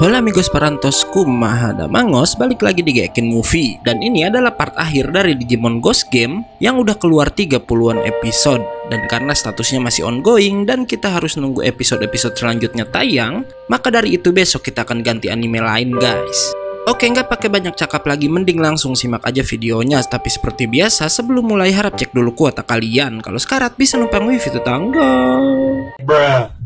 Hola amigos parantos kumaha mangos balik lagi di Gekin Movie dan ini adalah part akhir dari Digimon Ghost Game yang udah keluar 30-an episode dan karena statusnya masih ongoing dan kita harus nunggu episode-episode selanjutnya tayang maka dari itu besok kita akan ganti anime lain guys Oke nggak pakai banyak cakap lagi mending langsung simak aja videonya Tapi seperti biasa sebelum mulai harap cek dulu kuota kalian Kalau sekarat bisa numpang wifi tetangga Bruh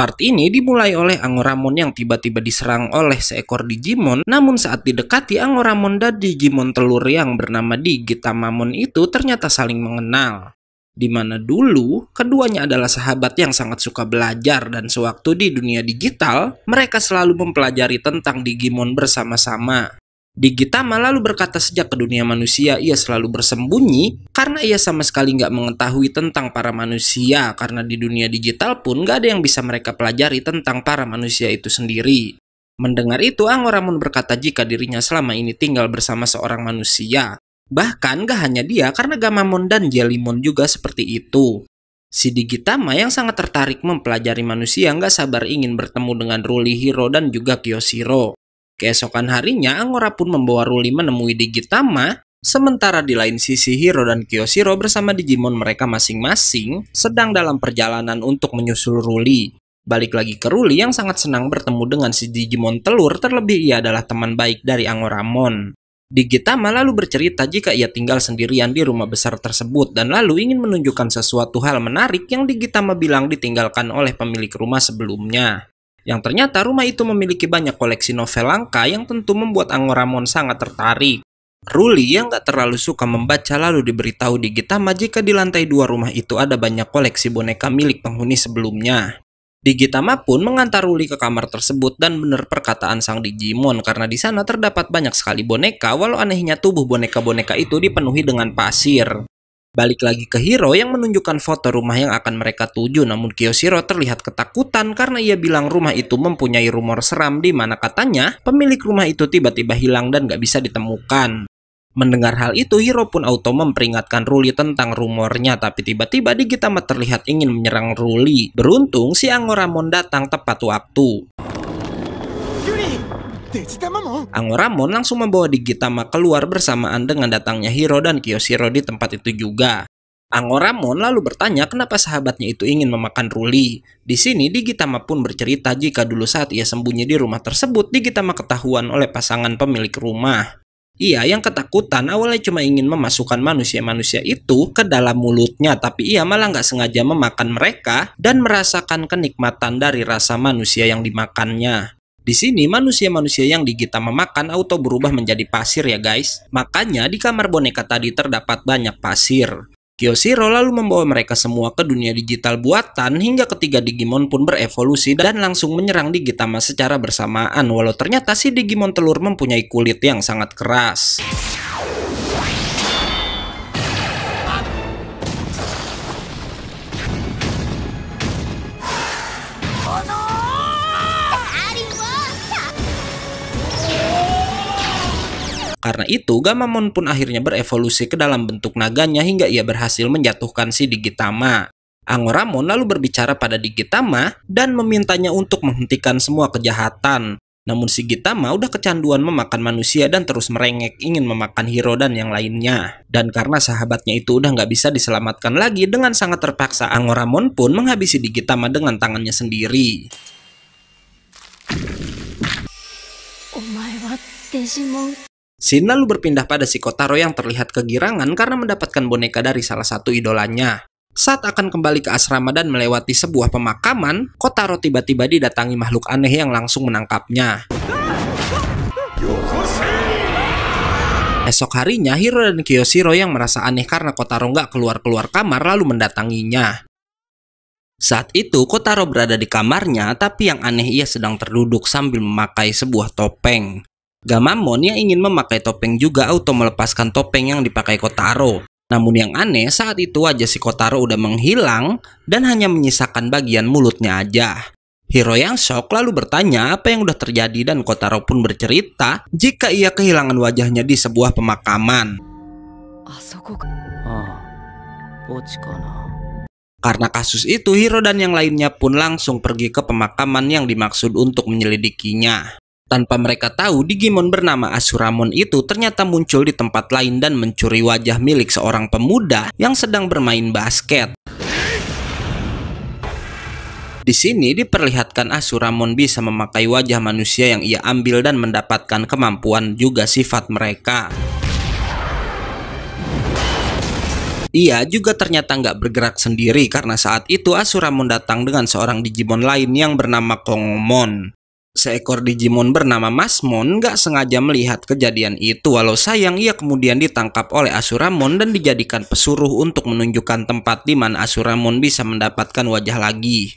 Part ini dimulai oleh Angoramon yang tiba-tiba diserang oleh seekor Digimon, namun saat didekati Angoramon dan Digimon telur yang bernama Digitamamon itu ternyata saling mengenal. Di mana dulu, keduanya adalah sahabat yang sangat suka belajar dan sewaktu di dunia digital, mereka selalu mempelajari tentang Digimon bersama-sama. Di Gitama lalu berkata sejak ke dunia manusia ia selalu bersembunyi karena ia sama sekali nggak mengetahui tentang para manusia karena di dunia digital pun nggak ada yang bisa mereka pelajari tentang para manusia itu sendiri. Mendengar itu, Angoramun berkata jika dirinya selama ini tinggal bersama seorang manusia. Bahkan gak hanya dia karena Gamamon dan Jelimon juga seperti itu. Si Digitama yang sangat tertarik mempelajari manusia nggak sabar ingin bertemu dengan Ruli Hiro dan juga Kyoshiro. Keesokan harinya, Angora pun membawa Ruli menemui Digitama, sementara di lain sisi Hiro dan Kyoshiro bersama Digimon mereka masing-masing sedang dalam perjalanan untuk menyusul Ruli. Balik lagi ke Ruli yang sangat senang bertemu dengan si Digimon telur terlebih ia adalah teman baik dari Angoramon. Digitama lalu bercerita jika ia tinggal sendirian di rumah besar tersebut dan lalu ingin menunjukkan sesuatu hal menarik yang Digitama bilang ditinggalkan oleh pemilik rumah sebelumnya yang ternyata rumah itu memiliki banyak koleksi novel langka yang tentu membuat Angoramon sangat tertarik. Ruli yang gak terlalu suka membaca lalu diberitahu di Gitama jika di lantai dua rumah itu ada banyak koleksi boneka milik penghuni sebelumnya. Digitama pun mengantar Ruli ke kamar tersebut dan benar perkataan sang Digimon karena di sana terdapat banyak sekali boneka walau anehnya tubuh boneka-boneka itu dipenuhi dengan pasir. Balik lagi ke Hiro yang menunjukkan foto rumah yang akan mereka tuju namun Kiyoshiro terlihat ketakutan karena ia bilang rumah itu mempunyai rumor seram di mana katanya pemilik rumah itu tiba-tiba hilang dan gak bisa ditemukan. Mendengar hal itu Hiro pun auto memperingatkan Ruli tentang rumornya tapi tiba-tiba Digitama terlihat ingin menyerang Ruli. Beruntung si Angoramon datang tepat waktu. Angoramon langsung membawa Digitama keluar bersamaan dengan datangnya Hiro dan Kyoshiro di tempat itu juga. Angoramon lalu bertanya kenapa sahabatnya itu ingin memakan Ruli. Di sini Digitama pun bercerita jika dulu saat ia sembunyi di rumah tersebut Digitama ketahuan oleh pasangan pemilik rumah. Ia yang ketakutan awalnya cuma ingin memasukkan manusia-manusia itu ke dalam mulutnya tapi ia malah nggak sengaja memakan mereka dan merasakan kenikmatan dari rasa manusia yang dimakannya. Di sini manusia-manusia yang digita memakan makan auto berubah menjadi pasir ya guys. Makanya di kamar boneka tadi terdapat banyak pasir. Kyoshiro lalu membawa mereka semua ke dunia digital buatan hingga ketiga Digimon pun berevolusi dan langsung menyerang Digitama secara bersamaan walau ternyata si Digimon telur mempunyai kulit yang sangat keras. Karena itu, Gamamon pun akhirnya berevolusi ke dalam bentuk naganya hingga ia berhasil menjatuhkan si Digitama. Angoramon lalu berbicara pada Digitama dan memintanya untuk menghentikan semua kejahatan. Namun si Gitama udah kecanduan memakan manusia dan terus merengek ingin memakan Hiro dan yang lainnya. Dan karena sahabatnya itu udah nggak bisa diselamatkan lagi dengan sangat terpaksa Angoramon pun menghabisi Digitama dengan tangannya sendiri. Omae wa Digimon Shin lalu berpindah pada si Kotaro yang terlihat kegirangan karena mendapatkan boneka dari salah satu idolanya. Saat akan kembali ke asrama dan melewati sebuah pemakaman, Kotaro tiba-tiba didatangi makhluk aneh yang langsung menangkapnya. Esok harinya, Hiro dan Kiyoshiro yang merasa aneh karena Kotaro nggak keluar-keluar kamar lalu mendatanginya. Saat itu, Kotaro berada di kamarnya, tapi yang aneh ia sedang terduduk sambil memakai sebuah topeng. Gamamon yang ingin memakai topeng juga auto melepaskan topeng yang dipakai Kotaro. Namun yang aneh saat itu aja si Kotaro udah menghilang dan hanya menyisakan bagian mulutnya aja. Hiro yang shock lalu bertanya apa yang udah terjadi dan Kotaro pun bercerita jika ia kehilangan wajahnya di sebuah pemakaman. Ah, Karena kasus itu Hiro dan yang lainnya pun langsung pergi ke pemakaman yang dimaksud untuk menyelidikinya. Tanpa mereka tahu, Digimon bernama Asuramon itu ternyata muncul di tempat lain dan mencuri wajah milik seorang pemuda yang sedang bermain basket. Di sini diperlihatkan Asuramon bisa memakai wajah manusia yang ia ambil dan mendapatkan kemampuan juga sifat mereka. Ia juga ternyata nggak bergerak sendiri karena saat itu Asuramon datang dengan seorang Digimon lain yang bernama Kongmon seekor Digimon bernama Masmon gak sengaja melihat kejadian itu walau sayang ia kemudian ditangkap oleh Asuramon dan dijadikan pesuruh untuk menunjukkan tempat di mana Asuramon bisa mendapatkan wajah lagi.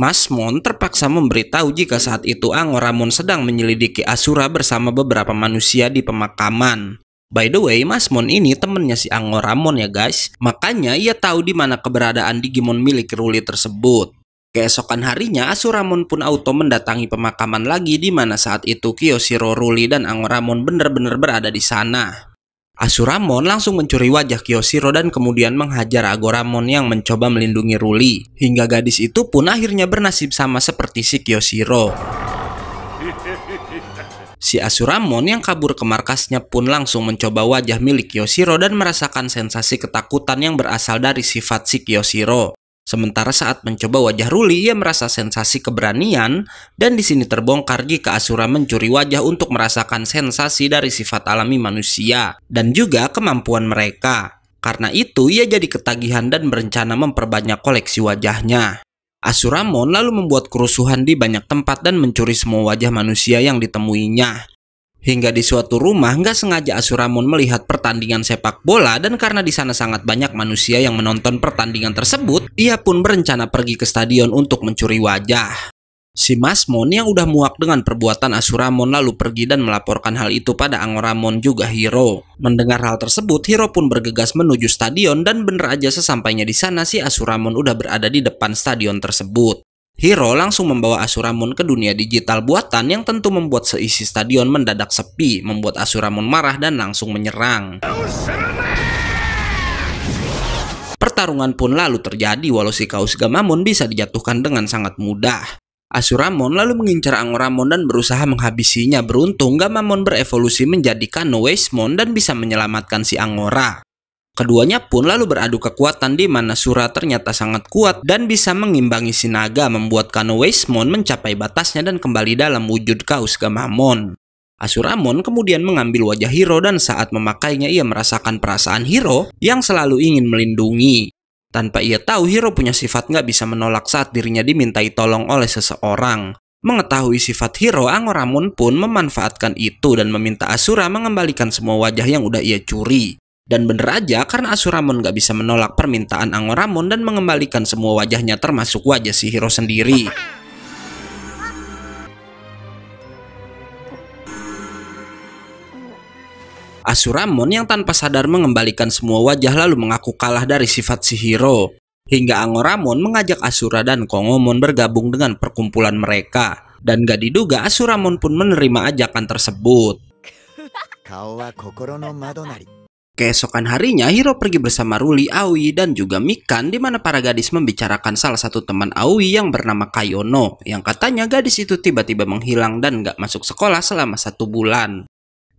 Masmon terpaksa memberitahu jika saat itu Angoramon sedang menyelidiki Asura bersama beberapa manusia di pemakaman. By the way, Masmon ini temennya si Angoramon ya guys, makanya ia tahu di mana keberadaan Digimon milik Ruli tersebut. Keesokan harinya, Asuramon pun auto mendatangi pemakaman lagi di mana saat itu Kiyoshiro Ruli dan Angoramon benar-benar berada di sana. Asuramon langsung mencuri wajah Kiyoshiro dan kemudian menghajar Agoramon yang mencoba melindungi Ruli. Hingga gadis itu pun akhirnya bernasib sama seperti si Kiyoshiro. Si Asuramon yang kabur ke markasnya pun langsung mencoba wajah milik Kyoshiro dan merasakan sensasi ketakutan yang berasal dari sifat si Kyoshiro. Sementara saat mencoba wajah Ruli, ia merasa sensasi keberanian dan di sini terbongkar jika Asura mencuri wajah untuk merasakan sensasi dari sifat alami manusia dan juga kemampuan mereka. Karena itu, ia jadi ketagihan dan berencana memperbanyak koleksi wajahnya. Asuramon lalu membuat kerusuhan di banyak tempat dan mencuri semua wajah manusia yang ditemuinya. Hingga di suatu rumah nggak sengaja asuramon melihat pertandingan sepak bola dan karena di sana sangat banyak manusia yang menonton pertandingan tersebut, ia pun berencana pergi ke stadion untuk mencuri wajah. Si Masmon yang udah muak dengan perbuatan Asuramon lalu pergi dan melaporkan hal itu pada Angoramon juga Hiro. Mendengar hal tersebut, Hiro pun bergegas menuju stadion dan bener aja sesampainya di sana si Asuramon udah berada di depan stadion tersebut. Hero langsung membawa Asuramon ke dunia digital buatan yang tentu membuat seisi stadion mendadak sepi, membuat Asuramon marah dan langsung menyerang. Pertarungan pun lalu terjadi walau si Kaus Gamamon bisa dijatuhkan dengan sangat mudah. Asuramon lalu mengincar Angoramon dan berusaha menghabisinya. Beruntung Gamamon berevolusi menjadi Kanoesmon dan bisa menyelamatkan si Angora. Keduanya pun lalu beradu kekuatan di mana Sura ternyata sangat kuat dan bisa mengimbangi Sinaga membuat Kano Weismon mencapai batasnya dan kembali dalam wujud Kaos Gamamon. Asuramon kemudian mengambil wajah Hiro dan saat memakainya ia merasakan perasaan Hiro yang selalu ingin melindungi. Tanpa ia tahu Hiro punya sifat nggak bisa menolak saat dirinya dimintai tolong oleh seseorang. Mengetahui sifat Hiro, Angoramon pun memanfaatkan itu dan meminta Asura mengembalikan semua wajah yang udah ia curi. Dan bener aja karena Asuramon gak bisa menolak permintaan Angoramon dan mengembalikan semua wajahnya termasuk wajah si Hiro sendiri. Asuramon yang tanpa sadar mengembalikan semua wajah lalu mengaku kalah dari sifat si Hiro. Hingga Angoramon mengajak Asura dan Kongomon bergabung dengan perkumpulan mereka. Dan gak diduga Asuramon pun menerima ajakan tersebut. Keesokan harinya, Hiro pergi bersama Ruli, Aoi, dan juga Mikan di mana para gadis membicarakan salah satu teman Aoi yang bernama Kayono yang katanya gadis itu tiba-tiba menghilang dan gak masuk sekolah selama satu bulan.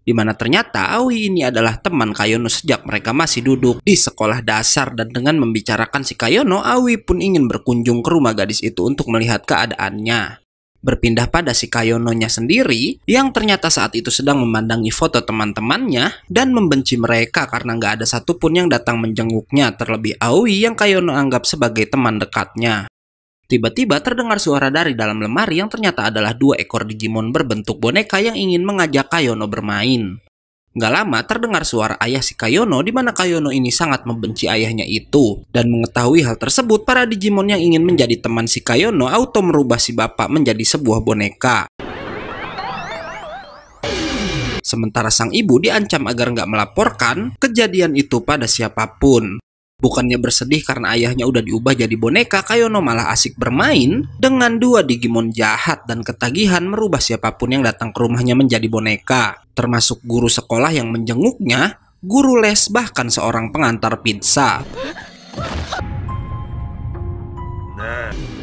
Di mana ternyata Aoi ini adalah teman Kayono sejak mereka masih duduk di sekolah dasar dan dengan membicarakan si Kayono, Aoi pun ingin berkunjung ke rumah gadis itu untuk melihat keadaannya. Berpindah pada si Kayononya sendiri, yang ternyata saat itu sedang memandangi foto teman-temannya dan membenci mereka karena nggak ada satupun yang datang menjenguknya terlebih Aoi yang Kayono anggap sebagai teman dekatnya. Tiba-tiba terdengar suara dari dalam lemari yang ternyata adalah dua ekor Digimon berbentuk boneka yang ingin mengajak Kayono bermain. Gak lama terdengar suara ayah si Kayono di mana Kayono ini sangat membenci ayahnya itu. Dan mengetahui hal tersebut, para Digimon yang ingin menjadi teman si Kayono auto merubah si bapak menjadi sebuah boneka. Sementara sang ibu diancam agar nggak melaporkan kejadian itu pada siapapun. Bukannya bersedih karena ayahnya udah diubah jadi boneka, Kayono malah asik bermain dengan dua Digimon jahat dan ketagihan merubah siapapun yang datang ke rumahnya menjadi boneka. Termasuk guru sekolah yang menjenguknya, guru les bahkan seorang pengantar pizza. Nah.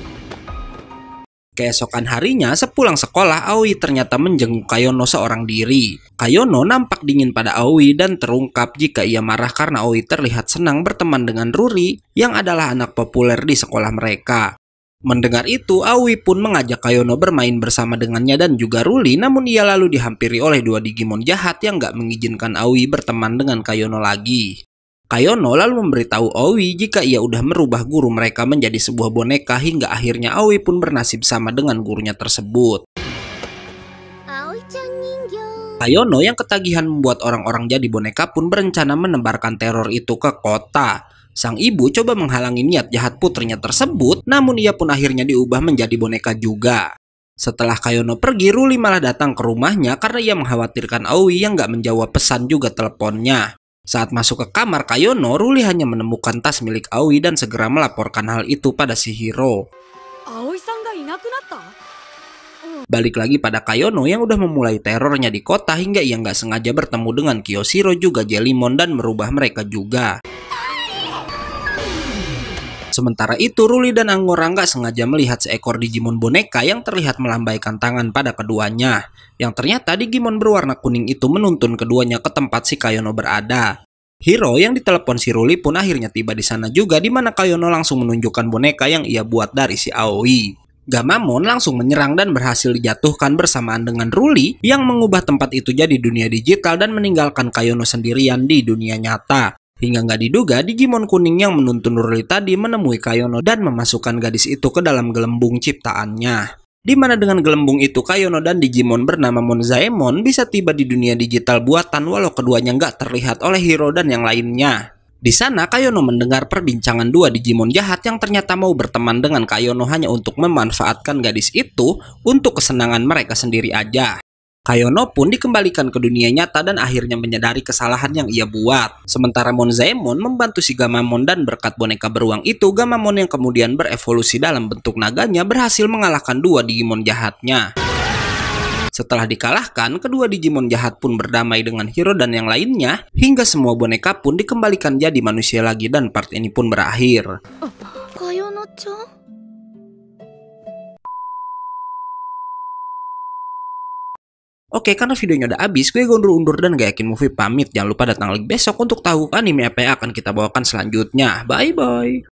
Keesokan harinya, sepulang sekolah, Aoi ternyata menjenguk Kayono seorang diri. Kayono nampak dingin pada Aoi dan terungkap jika ia marah karena Aoi terlihat senang berteman dengan Ruri, yang adalah anak populer di sekolah mereka. Mendengar itu, Aoi pun mengajak Kayono bermain bersama dengannya dan juga Ruli, namun ia lalu dihampiri oleh dua Digimon jahat yang gak mengizinkan Aoi berteman dengan Kayono lagi. Kayono lalu memberitahu Owi jika ia udah merubah guru mereka menjadi sebuah boneka hingga akhirnya Owi pun bernasib sama dengan gurunya tersebut. Kayono yang ketagihan membuat orang-orang jadi boneka pun berencana menebarkan teror itu ke kota. Sang ibu coba menghalangi niat jahat putrinya tersebut, namun ia pun akhirnya diubah menjadi boneka juga. Setelah Kayono pergi, Ruli malah datang ke rumahnya karena ia mengkhawatirkan Owi yang gak menjawab pesan juga teleponnya. Saat masuk ke kamar Kayono, Ruli hanya menemukan tas milik Aoi dan segera melaporkan hal itu pada si Hiro. Hmm. Balik lagi pada Kayono yang udah memulai terornya di kota hingga ia nggak sengaja bertemu dengan Kiyoshiro juga Jelimon dan merubah mereka juga. Sementara itu, Ruli dan Anggora nggak sengaja melihat seekor Digimon boneka yang terlihat melambaikan tangan pada keduanya. Yang ternyata Digimon berwarna kuning itu menuntun keduanya ke tempat si Kayono berada. Hiro yang ditelepon si Ruli pun akhirnya tiba di sana juga di mana Kayono langsung menunjukkan boneka yang ia buat dari si Aoi. Gamamon langsung menyerang dan berhasil dijatuhkan bersamaan dengan Ruli yang mengubah tempat itu jadi dunia digital dan meninggalkan Kayono sendirian di dunia nyata. Hingga nggak diduga, Digimon kuning yang menuntun Ruli tadi menemui Kayono dan memasukkan gadis itu ke dalam gelembung ciptaannya. Di mana dengan gelembung itu Kayono dan Digimon bernama Monzaemon bisa tiba di dunia digital buatan walau keduanya nggak terlihat oleh Hiro dan yang lainnya. Di sana Kayono mendengar perbincangan dua Digimon jahat yang ternyata mau berteman dengan Kayono hanya untuk memanfaatkan gadis itu untuk kesenangan mereka sendiri aja. Kayono pun dikembalikan ke dunia nyata dan akhirnya menyadari kesalahan yang ia buat. Sementara Monzaemon membantu si Gamamon dan berkat boneka beruang itu, Gamamon yang kemudian berevolusi dalam bentuk naganya berhasil mengalahkan dua Digimon jahatnya. Setelah dikalahkan, kedua Digimon jahat pun berdamai dengan Hiro dan yang lainnya, hingga semua boneka pun dikembalikan jadi manusia lagi dan part ini pun berakhir. Kayono-chan? Oke, karena videonya udah habis, gue gondor undur dan gak yakin movie pamit. Jangan lupa datang lagi besok untuk tahu anime apa yang akan kita bawakan selanjutnya. Bye-bye.